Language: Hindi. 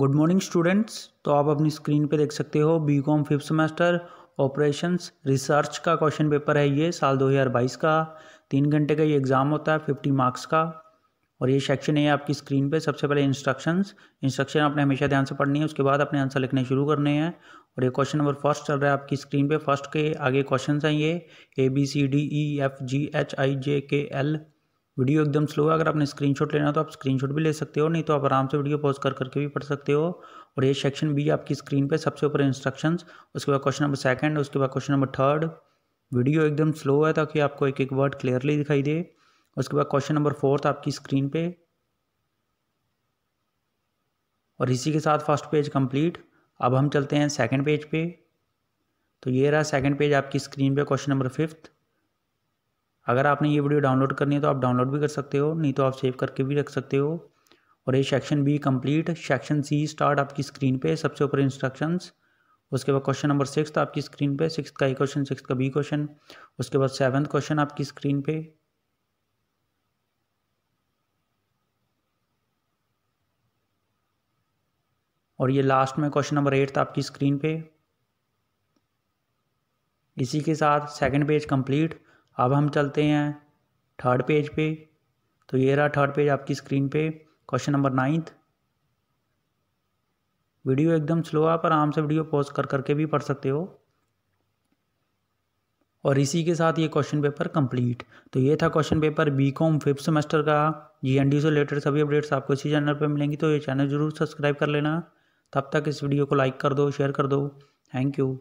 गुड मॉर्निंग स्टूडेंट्स तो आप अपनी स्क्रीन पे देख सकते हो B com fifth semester operations research का क्वेश्चन पेपर है ये साल 2022 का तीन घंटे का ये एग्ज़ाम होता है फिफ्टी मार्क्स का और ये सेक्शन है आपकी स्क्रीन पे सबसे पहले इंस्ट्रक्शंस इंस्ट्रक्शन आपने हमेशा ध्यान से पढ़नी है उसके बाद अपने आंसर लिखने शुरू करने हैं और ये क्वेश्चन नंबर फर्स्ट चल रहा है आपकी स्क्रीन पे फर्स्ट के आगे क्वेश्चन हैं ये A B C D E F G H I J K L video एकदम स्लो है अगर आपने स्क्रीनशॉट लेना तो आप स्क्रीनशॉट भी ले सकते हो नहीं तो आप आराम से वीडियो पॉज कर करके भी पढ़ सकते हो और ये सेक्शन बी आपकी स्क्रीन पे सबसे ऊपर इंस्ट्रक्शंस उसके बाद क्वेश्चन नंबर सेकंड उसके बाद क्वेश्चन नंबर थर्ड वीडियो एकदम स्लो है ताकि आपको एक एक वर्ड क्लियरली दिखाई दे उसके बाद क्वेश्चन नंबर फोर्थ आपकी स्क्रीन पे और इसी के साथ फर्स्ट पेज कंप्लीट अब हम चलते हैं सेकेंड पेज पे तो ये रहा सेकेंड पेज आपकी स्क्रीन पर क्वेश्चन नंबर फिफ्थ अगर आपने ये वीडियो डाउनलोड करनी है तो आप डाउनलोड भी कर सकते हो नहीं तो आप सेव करके भी रख सकते हो और ये section B complete section C start आपकी स्क्रीन पे सबसे ऊपर इंस्ट्रक्शंस उसके बाद क्वेश्चन नंबर सिक्स आपकी स्क्रीन पे सिक्स का ए क्वेश्चन सिक्स का बी क्वेश्चन उसके बाद सेवन्थ क्वेश्चन आपकी स्क्रीन पे और ये लास्ट में क्वेश्चन नंबर एट था आपकी स्क्रीन पे इसी के साथ सेकंड पेज कंप्लीट अब हम चलते हैं थर्ड पेज पे तो ये रहा थर्ड पेज आपकी स्क्रीन पे क्वेश्चन नंबर नाइन्थ वीडियो एकदम स्लो आप आराम से वीडियो पॉज कर करके भी पढ़ सकते हो और इसी के साथ ये क्वेश्चन पेपर कंप्लीट तो ये था question paper B com fifth semester का जीएनडी से रिलेटेड सभी अपडेट्स आपको इसी चैनल पर मिलेंगी तो ये चैनल जरूर सब्सक्राइब कर लेना तब तक इस वीडियो को लाइक कर दो शेयर कर दो थैंक यू